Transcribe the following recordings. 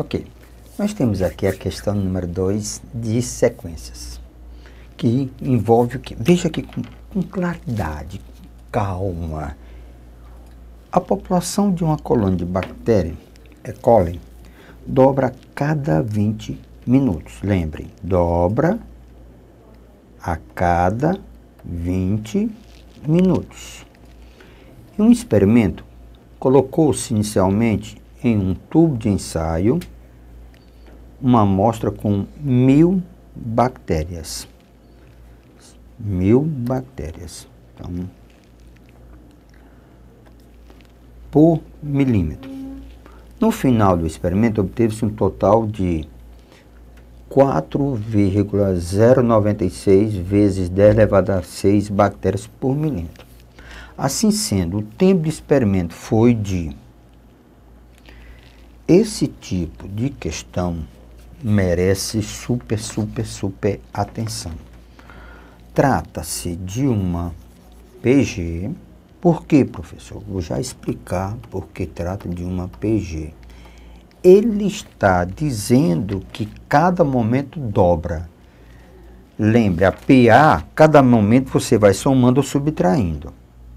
Ok, nós temos aqui a questão número 2 de sequências, que envolve o que? Veja aqui com, com claridade, calma. A população de uma colônia de bactéria, E. É coli, dobra a cada 20 minutos. Lembrem, dobra a cada 20 minutos. Em um experimento, colocou-se inicialmente em um tubo de ensaio uma amostra com mil bactérias. Mil bactérias. Então, por milímetro. No final do experimento, obteve-se um total de 4,096 vezes 10 elevado a 6 bactérias por milímetro. Assim sendo, o tempo de experimento foi de. Esse tipo de questão merece super, super, super atenção. Trata-se de uma PG. Por quê, professor? Vou já explicar porque trata de uma PG. Ele está dizendo que cada momento dobra. Lembre, a PA, cada momento você vai somando ou subtraindo.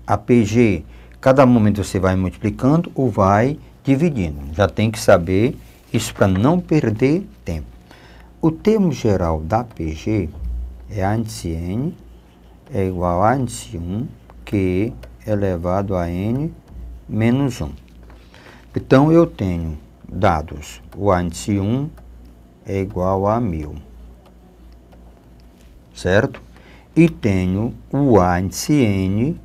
A PG, cada momento você vai multiplicando ou vai dividindo. Já tem que saber isso para não perder tempo. O termo geral da PG é antes n é igual a antes 1 que elevado a n menos 1. Então, eu tenho dados. O antes 1 é igual a 1.000, certo? E tenho o antes n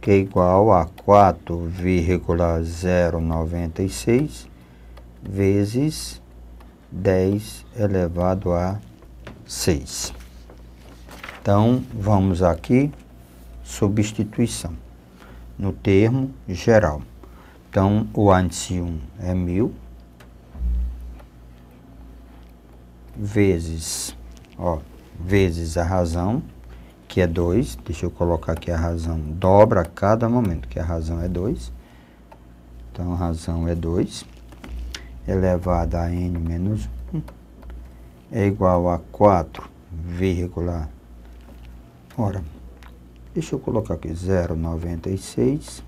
que é igual a 4,096 vezes 10 elevado a 6. Então, vamos aqui, substituição, no termo geral. Então, o índice 1 é 1.000, vezes, ó, vezes a razão, que é 2, deixa eu colocar aqui a razão, dobra a cada momento, que a razão é 2, então a razão é 2, elevado a n menos 1 é igual a 4, vírgula, ora, deixa eu colocar aqui, 0,96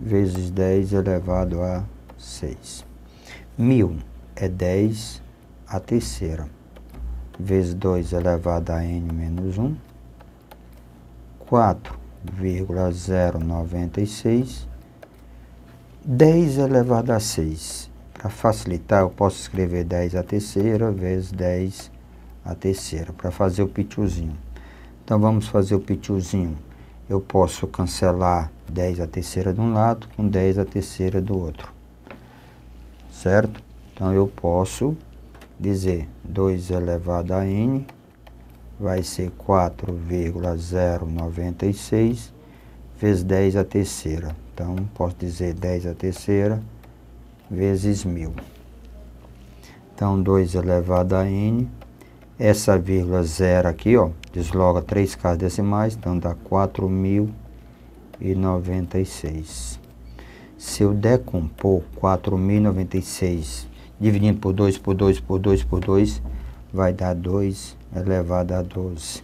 vezes 10 elevado a 6. 1000 é 10 a terceira, vezes 2 elevado a n menos 1, 4,096 10 elevado a 6 para facilitar, eu posso escrever 10 a terceira vezes 10 a terceira, para fazer o pituzinho. Então, vamos fazer o pituzinho. Eu posso cancelar 10 a terceira de um lado com 10 a terceira do outro. Certo? Então, eu posso dizer 2 elevado a n vai ser 4,096 vezes 10 a terceira. Então, posso dizer 10 a terceira vezes mil. Então, 2 elevado a n. Essa vírgula zero aqui, ó, desloga três casas decimais, então dá 4.096. Se eu decompor 4.096 dividindo por 2, por 2, por 2, por 2, vai dar 2 elevado a 12.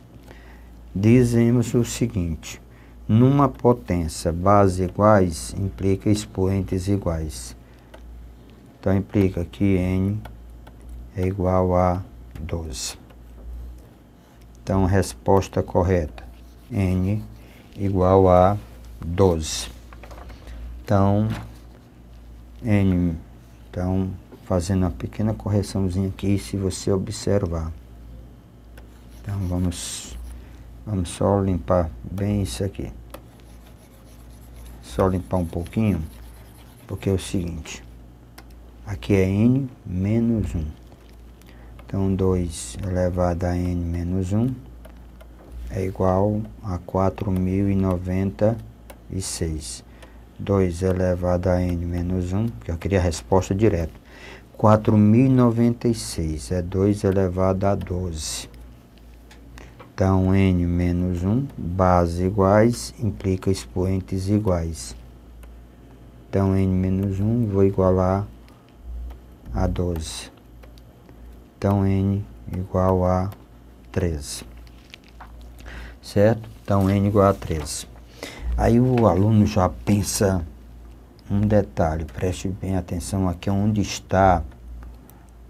Dizemos o seguinte, numa potência base iguais implica expoentes iguais. Então, implica que N é igual a 12. Então, resposta correta, N igual a 12. Então, N, então, fazendo uma pequena correçãozinha aqui, se você observar. Então, vamos, vamos só limpar bem isso aqui. Só limpar um pouquinho, porque é o seguinte... Aqui é n menos 1. Então, 2 elevado a n menos 1 é igual a 4.096. 2 elevado a n menos 1, que eu queria a resposta direta. 4.096 é 2 elevado a 12. Então, n menos 1, bases iguais, implica expoentes iguais. Então, n menos 1, vou igualar a 12. Então, N igual a 13. Certo? Então, N igual a 13. Aí o aluno já pensa um detalhe, preste bem atenção aqui onde está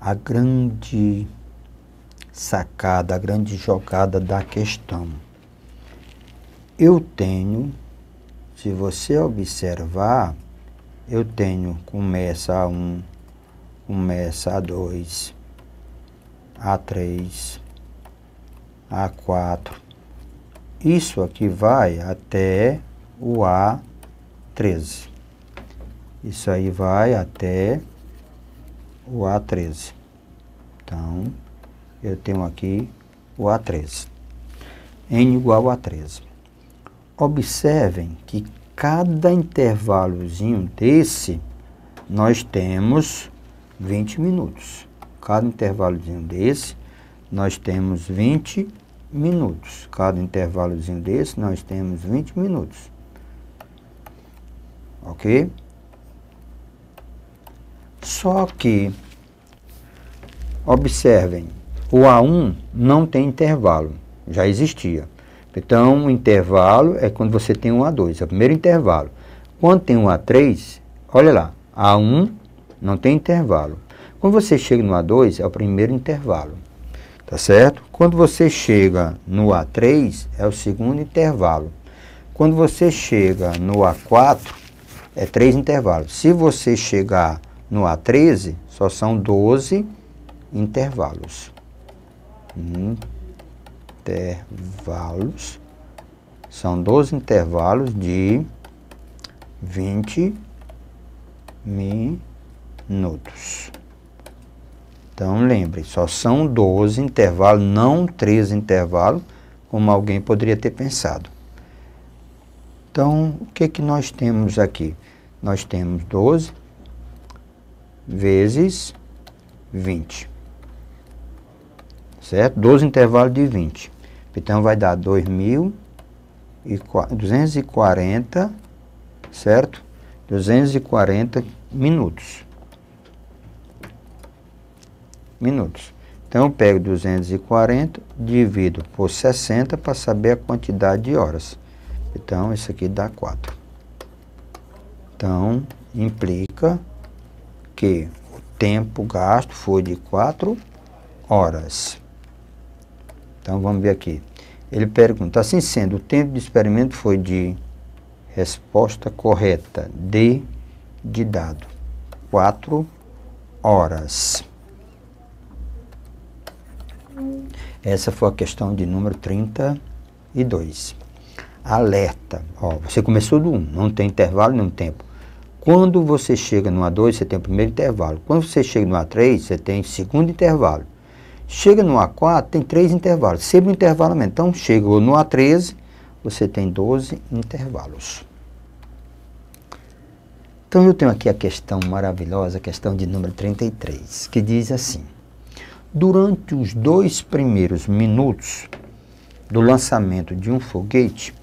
a grande sacada, a grande jogada da questão. Eu tenho, se você observar, eu tenho, começa a 1, começa A2, A3, A4. Isso aqui vai até o A13. Isso aí vai até o A13. Então, eu tenho aqui o A13. N igual a 13. Observem que cada intervalozinho desse, nós temos 20 minutos. Cada intervalozinho desse, nós temos 20 minutos. Cada intervalozinho desse, nós temos 20 minutos. Ok? Só que, observem, o A1 não tem intervalo, já existia. Então, o intervalo é quando você tem um A2, é o primeiro intervalo. Quando tem um A3, olha lá, A1 não tem intervalo. Quando você chega no A2, é o primeiro intervalo. Tá certo? Quando você chega no A3, é o segundo intervalo. Quando você chega no A4, é três intervalos. Se você chegar no A13, só são 12 intervalos. Intervalos. São 12 intervalos de 20 minutos minutos. Então, lembre, só são 12 intervalos, não 13 intervalos, como alguém poderia ter pensado. Então, o que, que nós temos aqui? Nós temos 12 vezes 20. Certo? 12 intervalos de 20. Então, vai dar 2.240, certo? 240 minutos minutos. Então, eu pego 240, divido por 60 para saber a quantidade de horas. Então, isso aqui dá 4. Então, implica que o tempo gasto foi de 4 horas. Então, vamos ver aqui. Ele pergunta, assim sendo, o tempo de experimento foi de resposta correta, D de dado, 4 horas. Essa foi a questão de número 32. Alerta. Ó, você começou do 1, não tem intervalo nenhum tempo. Quando você chega no A2, você tem o primeiro intervalo. Quando você chega no A3, você tem o segundo intervalo. Chega no A4, tem três intervalos. Sempre um intervalo mesmo. Então, chegou no A13, você tem 12 intervalos. Então, eu tenho aqui a questão maravilhosa, a questão de número 33, que diz assim. Durante os dois primeiros minutos do lançamento de um foguete,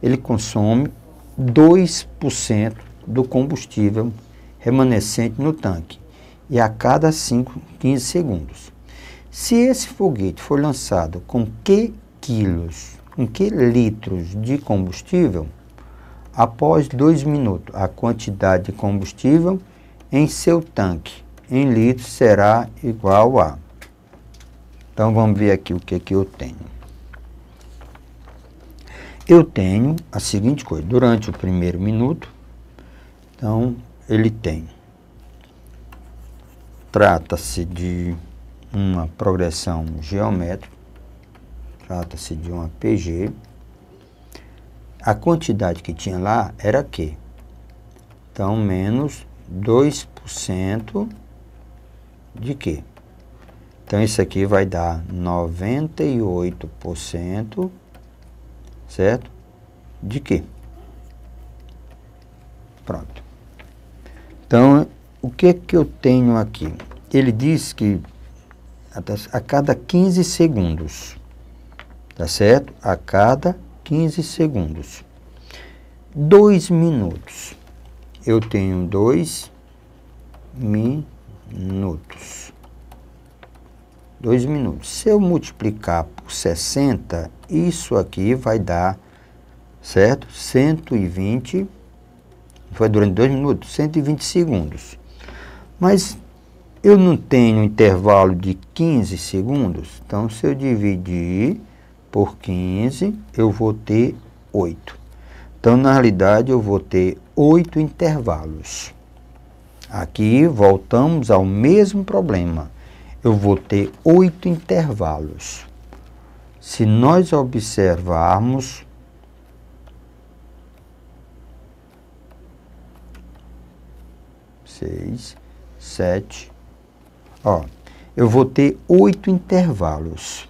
ele consome 2% do combustível remanescente no tanque e a cada 5, 15 segundos. Se esse foguete for lançado com que quilos, com que litros de combustível, após dois minutos, a quantidade de combustível em seu tanque em litros será igual a então vamos ver aqui o que, que eu tenho. Eu tenho a seguinte coisa, durante o primeiro minuto, então ele tem, trata-se de uma progressão geométrica, trata-se de uma PG, a quantidade que tinha lá era Q. Então, menos 2% de Q. Então, isso aqui vai dar 98%, certo? De quê? Pronto. Então, o que é que eu tenho aqui? Ele diz que a cada 15 segundos, tá certo? A cada 15 segundos. Dois minutos. Eu tenho dois minutos. 2 minutos. Se eu multiplicar por 60, isso aqui vai dar, certo? 120, foi durante 2 minutos, 120 segundos. Mas eu não tenho intervalo de 15 segundos, então se eu dividir por 15, eu vou ter 8. Então, na realidade, eu vou ter 8 intervalos. Aqui voltamos ao mesmo problema eu vou ter oito intervalos. Se nós observarmos, seis, sete, ó, eu vou ter oito intervalos.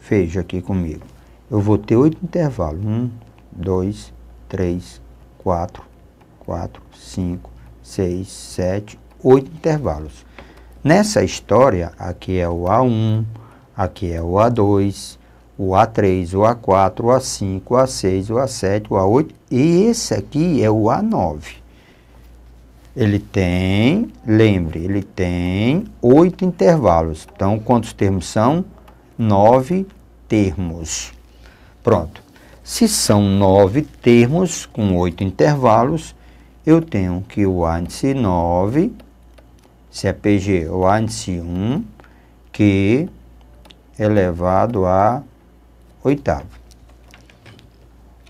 Veja aqui comigo. Eu vou ter oito intervalos. Um, dois, três, quatro, quatro, cinco, seis, sete, oito intervalos. Nessa história, aqui é o A1, aqui é o A2, o A3, o A4, o A5, o A6, o A7, o A8 e esse aqui é o A9. Ele tem, lembre, ele tem oito intervalos. Então, quantos termos são? Nove termos. Pronto. Se são nove termos com oito intervalos, eu tenho que o índice 9 CPG é ou ANSI1, Q elevado a oitavo.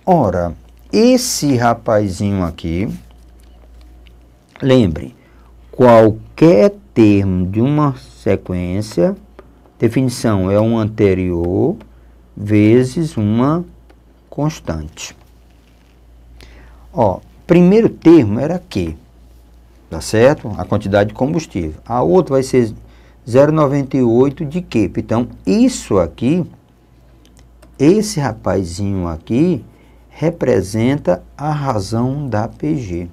Ora, esse rapazinho aqui, lembre, qualquer termo de uma sequência, definição é um anterior vezes uma constante. Ó, primeiro termo era Q tá certo? A quantidade de combustível. A outra vai ser 0,98 de quê? Então, isso aqui, esse rapazinho aqui, representa a razão da PG.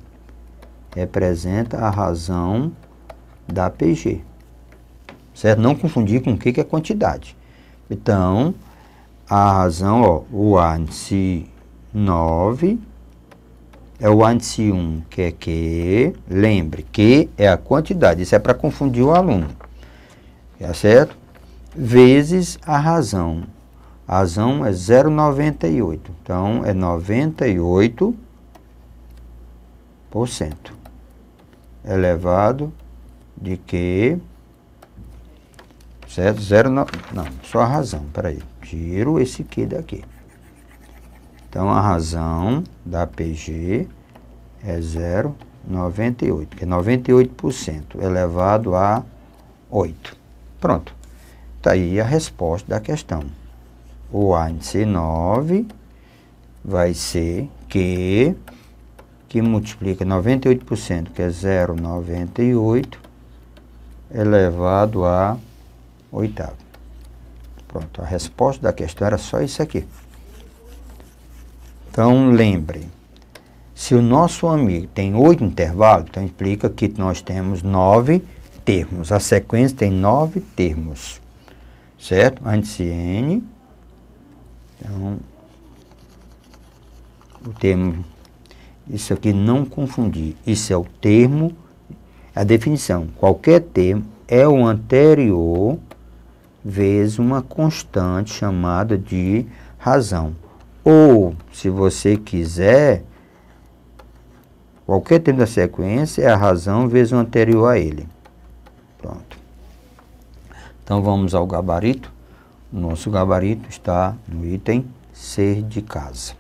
Representa a razão da PG. Certo? Não confundir com o que, que é quantidade. Então, a razão, ó, o A, 9 é o antes 1, que é que. Lembre, que é a quantidade. Isso é para confundir o aluno. Tá certo? Vezes a razão. A razão é 0,98. Então, é 98% elevado de que. Certo? Zero, no, não, só a razão. Peraí. Tiro esse que daqui. Então, a razão da PG é 0,98, que é 98% elevado a 8. Pronto. Está aí a resposta da questão. O A em c 9 vai ser Q, que multiplica 98%, que é 0,98, elevado a oitavo. Pronto, a resposta da questão era só isso aqui. Então, lembre, se o nosso amigo tem oito intervalos, então implica que nós temos nove termos. A sequência tem nove termos, certo? Antes de N, então, o termo, isso aqui não confundir, isso é o termo, a definição, qualquer termo é o anterior vezes uma constante chamada de razão. Ou, se você quiser, qualquer termo da sequência é a razão vezes o anterior a ele. Pronto. Então vamos ao gabarito. O nosso gabarito está no item ser de casa.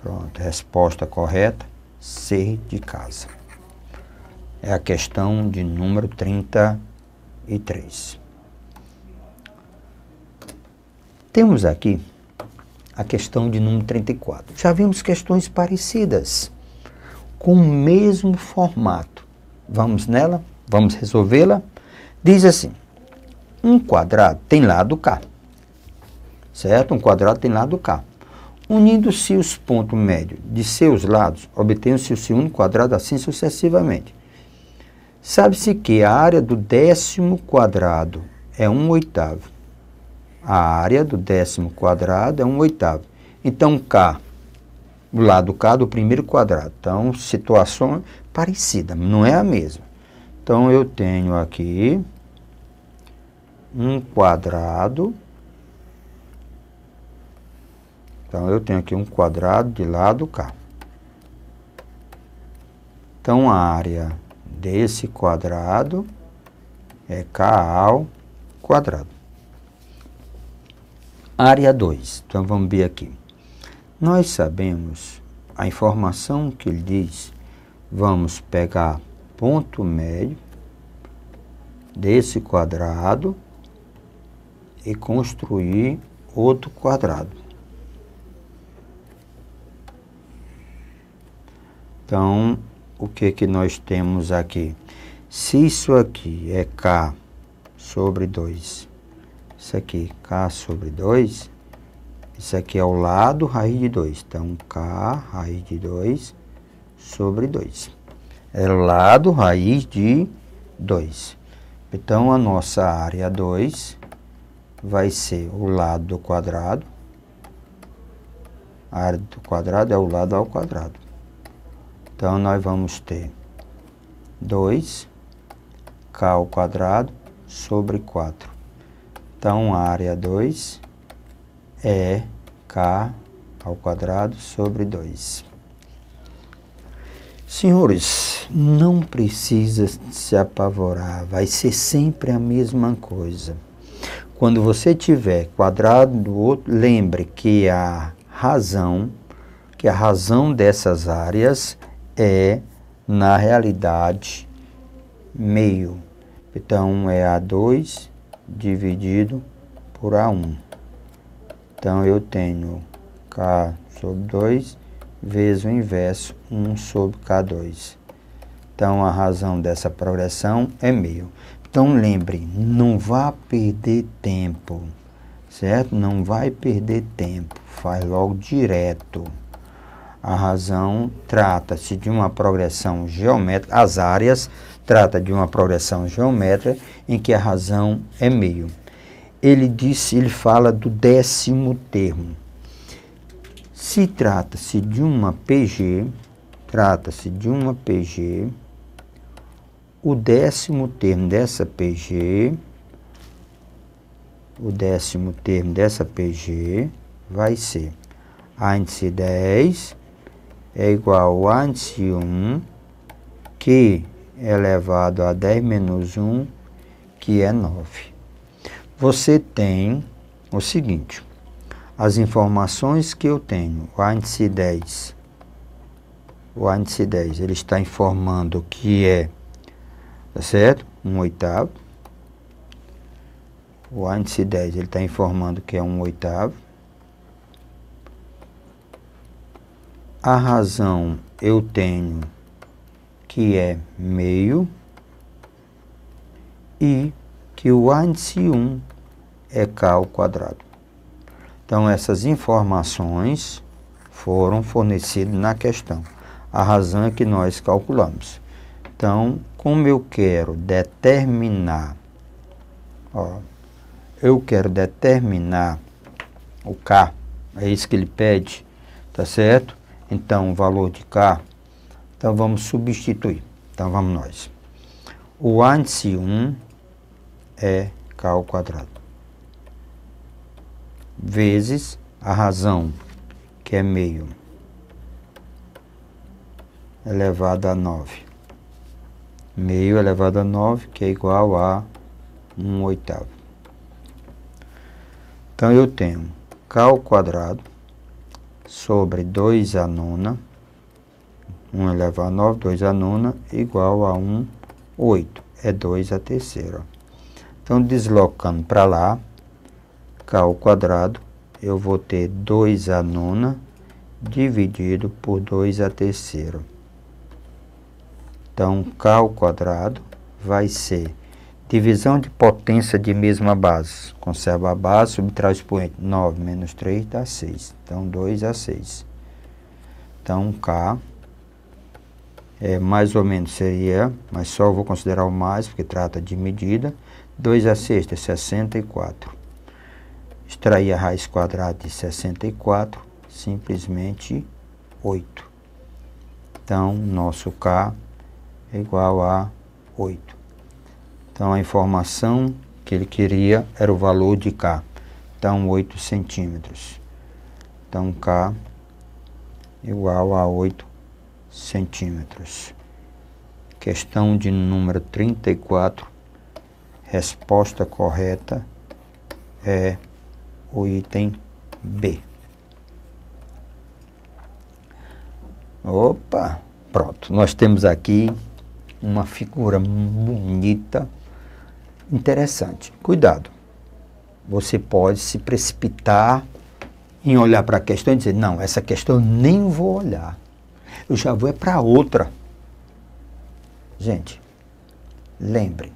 Pronto, resposta correta, ser de casa. É a questão de número 33. Temos aqui a questão de número 34. Já vimos questões parecidas, com o mesmo formato. Vamos nela? Vamos resolvê-la? Diz assim: um quadrado tem lado K, certo? Um quadrado tem lado K. Unindo-se os pontos médios de seus lados, obtém-se o segundo quadrado, assim sucessivamente. Sabe-se que a área do décimo quadrado é um oitavo a área do décimo quadrado é um oitavo. Então, K, o lado K do primeiro quadrado. Então, situação parecida, não é a mesma. Então, eu tenho aqui um quadrado. Então, eu tenho aqui um quadrado de lado K. Então, a área desse quadrado é K ao quadrado. Área 2. Então vamos ver aqui. Nós sabemos a informação que ele diz. Vamos pegar ponto médio desse quadrado e construir outro quadrado. Então, o que que nós temos aqui? Se isso aqui é K sobre 2 isso aqui, K sobre 2. Isso aqui é o lado raiz de 2. Então, K raiz de 2 sobre 2. É o lado raiz de 2. Então, a nossa área 2 vai ser o lado do quadrado. A área do quadrado é o lado ao quadrado. Então, nós vamos ter 2 k ao quadrado sobre 4 então, a área 2 é k ao quadrado sobre 2. Senhores, não precisa se apavorar, vai ser sempre a mesma coisa. Quando você tiver quadrado do outro, lembre que a razão, que a razão dessas áreas é, na realidade, meio. Então, é a 2 dividido por A1. Então, eu tenho K sobre 2 vezes o inverso, 1 sobre K2. Então, a razão dessa progressão é meio. Então, lembre, não vá perder tempo, certo? Não vai perder tempo, faz logo direto. A razão trata-se de uma progressão geométrica, as áreas trata de uma progressão geométrica em que a razão é meio. Ele disse, ele fala do décimo termo. Se trata-se de uma PG, trata-se de uma PG, o décimo termo dessa PG, o décimo termo dessa PG vai ser a índice 10 é igual a 1, que é elevado a 10 menos 1, que é 9. Você tem o seguinte, as informações que eu tenho, o índice 10, o índice 10, ele está informando que é, tá certo? 1 oitavo. O índice 10, ele está informando que é 1 oitavo. a razão eu tenho que é meio e que o índice 1 é k ao quadrado. Então essas informações foram fornecidas na questão. A razão é que nós calculamos. Então, como eu quero determinar, ó, eu quero determinar o k, é isso que ele pede, tá certo? Então, o valor de K, então vamos substituir. Então, vamos nós. O índice 1 é K ao quadrado. Vezes a razão, que é meio elevado a 9. Meio elevado a 9, que é igual a 1 oitavo. Então, eu tenho k ao quadrado sobre 2 a nona, 1 elevado a 9, 2 a nona, igual a 1, 8. É 2 a terceira. Então, deslocando para lá, k ao quadrado, eu vou ter 2 a nona dividido por 2 a terceira. Então, k ao quadrado vai ser Divisão de potência de mesma base. Conserva a base, subtrai o expoente. 9 menos 3 dá 6. Então, 2 a 6. Então, K é mais ou menos seria, mas só vou considerar o mais, porque trata de medida. 2 a 6 é 64. Extrair a raiz quadrada de 64, simplesmente 8. Então, nosso K é igual a 8. Então a informação que ele queria era o valor de K. Então 8 centímetros. Então K igual a 8 centímetros. Questão de número 34. Resposta correta é o item B. Opa, pronto. Nós temos aqui uma figura bonita interessante. Cuidado. Você pode se precipitar em olhar para a questão e dizer: não, essa questão eu nem vou olhar. Eu já vou é para outra. Gente, lembre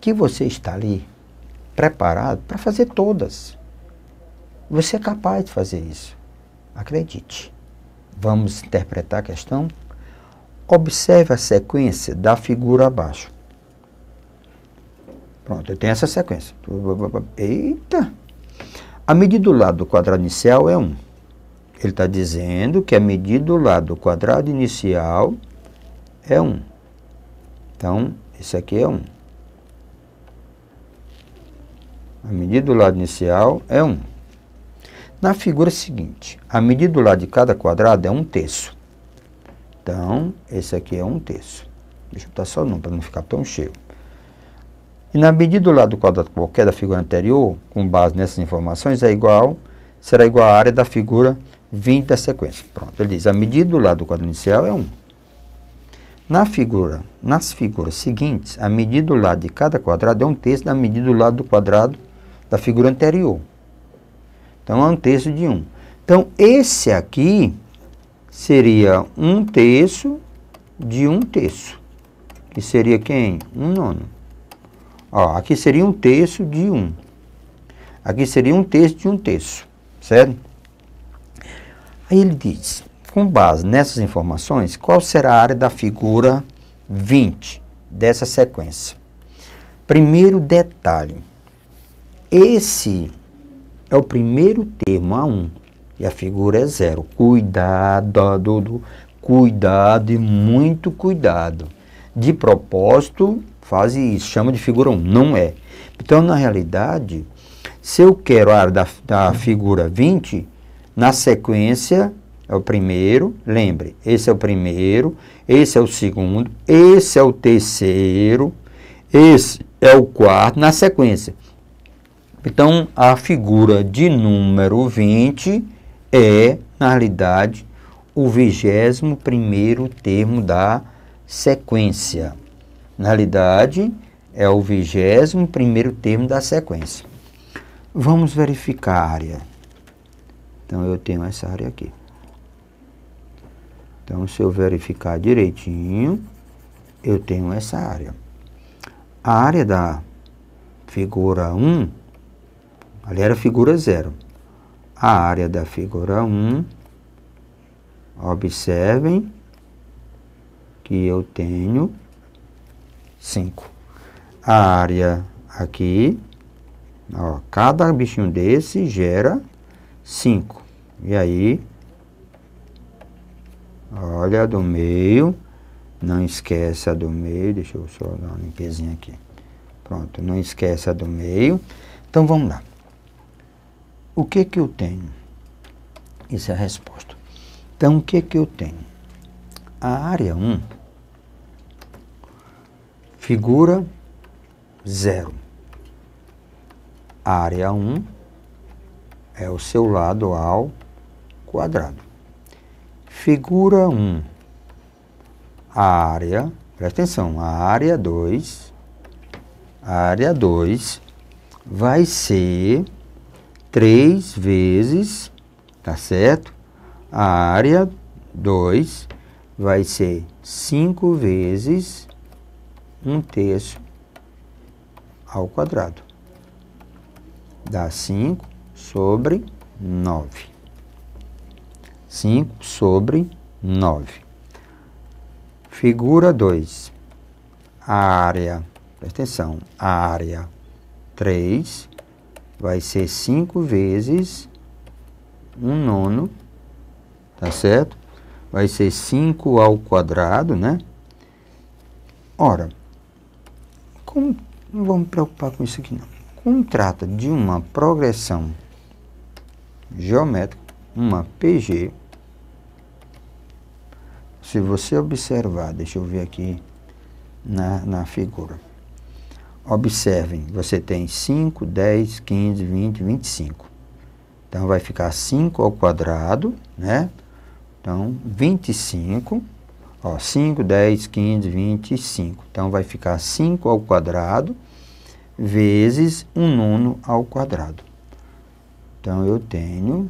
que você está ali preparado para fazer todas. Você é capaz de fazer isso. Acredite. Vamos interpretar a questão? Observe a sequência da figura abaixo. Pronto, eu tenho essa sequência. Eita! A medida do lado do quadrado inicial é 1. Ele está dizendo que a medida do lado do quadrado inicial é 1. Então, isso aqui é 1. A medida do lado inicial é 1. Na figura seguinte, a medida do lado de cada quadrado é 1 terço. Então, esse aqui é 1 terço. Deixa eu botar só o número para não ficar tão cheio. E na medida do lado quadrado qualquer da figura anterior, com base nessas informações, é igual, será igual à área da figura 20 da sequência. Pronto, ele diz, a medida do lado do quadrado inicial é 1. Na figura, nas figuras seguintes, a medida do lado de cada quadrado é um terço da medida do lado do quadrado da figura anterior. Então, é um terço de 1. Então, esse aqui seria um terço de um terço, que seria quem? Um nono. Ó, aqui seria um terço de 1. Aqui seria um terço de um terço, certo? Aí ele diz, com base nessas informações, qual será a área da figura 20 dessa sequência? Primeiro detalhe, esse é o primeiro termo A1 e a figura é zero. Cuidado, Dudu, do, cuidado e muito cuidado. De propósito, fazem isso, chama de figura 1. Um. Não é. Então, na realidade, se eu quero a área da, da figura 20, na sequência é o primeiro, lembre, esse é o primeiro, esse é o segundo, esse é o terceiro, esse é o quarto, na sequência. Então, a figura de número 20 é, na realidade, o vigésimo primeiro termo da sequência. Na realidade, é o vigésimo primeiro termo da sequência. Vamos verificar a área. Então, eu tenho essa área aqui. Então, se eu verificar direitinho, eu tenho essa área. A área da figura 1, ali era figura 0. A área da figura 1, observem que eu tenho 5. A área aqui, ó, cada bichinho desse gera 5. E aí, olha do meio, não esquece a do meio, deixa eu só dar uma limpezinha aqui. Pronto, não esquece a do meio. Então, vamos lá. O que que eu tenho? Isso é a resposta. Então, o que que eu tenho? A área 1 Figura 0. Área 1 um é o seu lado ao quadrado. Figura 1. Um, área, presta atenção, a área 2, área 2 vai ser 3 vezes, tá certo? A área 2 vai ser 5 vezes um terço ao quadrado. Dá 5 sobre 9. 5 sobre 9. Figura 2. A área, presta atenção, a área 3 vai ser 5 vezes 1 um nono, tá certo? Vai ser 5 ao quadrado, né? Ora, como, não vamos me preocupar com isso aqui não. Como trata de uma progressão geométrica, uma PG, se você observar, deixa eu ver aqui na, na figura. Observem, você tem 5, 10, 15, 20, 25. Então vai ficar 5 ao quadrado, né? Então 25 Ó, 5, 10, 15, 25. Então, vai ficar 5 ao quadrado vezes 1 nono ao quadrado. Então, eu tenho...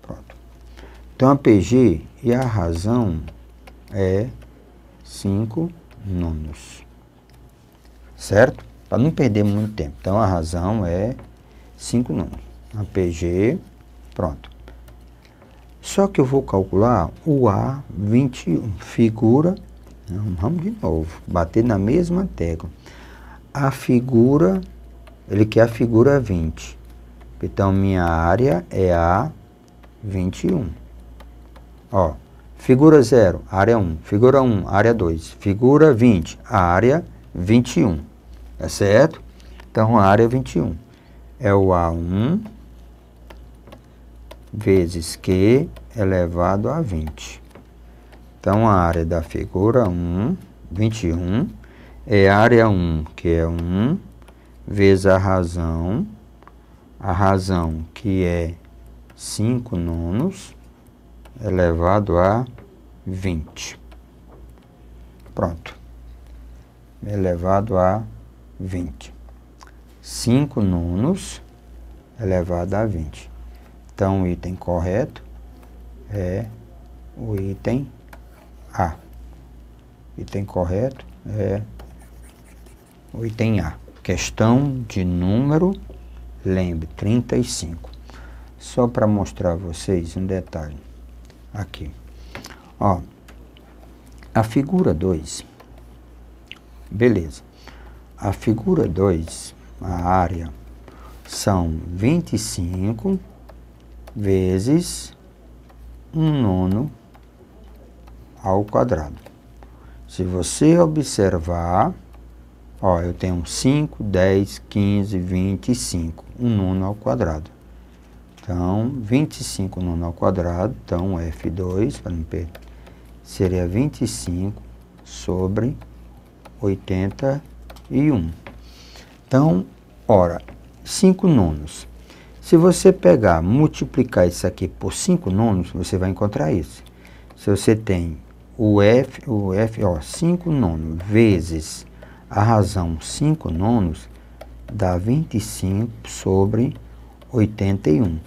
Pronto. Então, a PG e a razão é 5 nonos. Certo? Para não perder muito tempo. Então, a razão é 5 nonos. A PG, pronto. Só que eu vou calcular o A21, figura, vamos de novo, bater na mesma tecla. A figura, ele quer a figura 20. Então, minha área é A21. Ó, figura 0, área 1, figura 1, área 2, figura 20, área 21, tá certo? Então, a área 21 é o A1 vezes Q elevado a 20. Então, a área da figura 1, 21, é a área 1, que é 1, vezes a razão, a razão que é 5 nonos, elevado a 20. Pronto. Elevado a 20. 5 nonos elevado a 20. Então, o item correto é o item A. Item correto é o item A. Questão de número, lembre, 35. Só para mostrar a vocês um detalhe aqui. Ó, a figura 2, beleza. A figura 2, a área, são 25 vezes um nono ao quadrado. Se você observar, ó, eu tenho 5, 10, 15, 25, um nono ao quadrado. Então, 25 nono ao quadrado, então F2, para não perder, seria 25 sobre 81. Então, ora, 5 nonos se você pegar, multiplicar isso aqui por cinco nonos, você vai encontrar isso. Se você tem o F, o F, ó, 5 nonos vezes a razão 5 nonos, dá 25 sobre 81.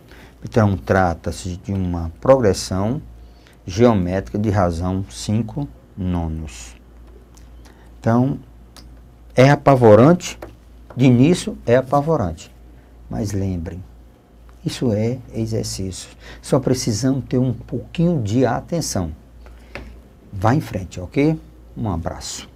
Então, trata-se de uma progressão geométrica de razão 5 nonos. Então, é apavorante, de início é apavorante, mas lembrem, isso é exercício. Só precisamos ter um pouquinho de atenção. Vá em frente, ok? Um abraço.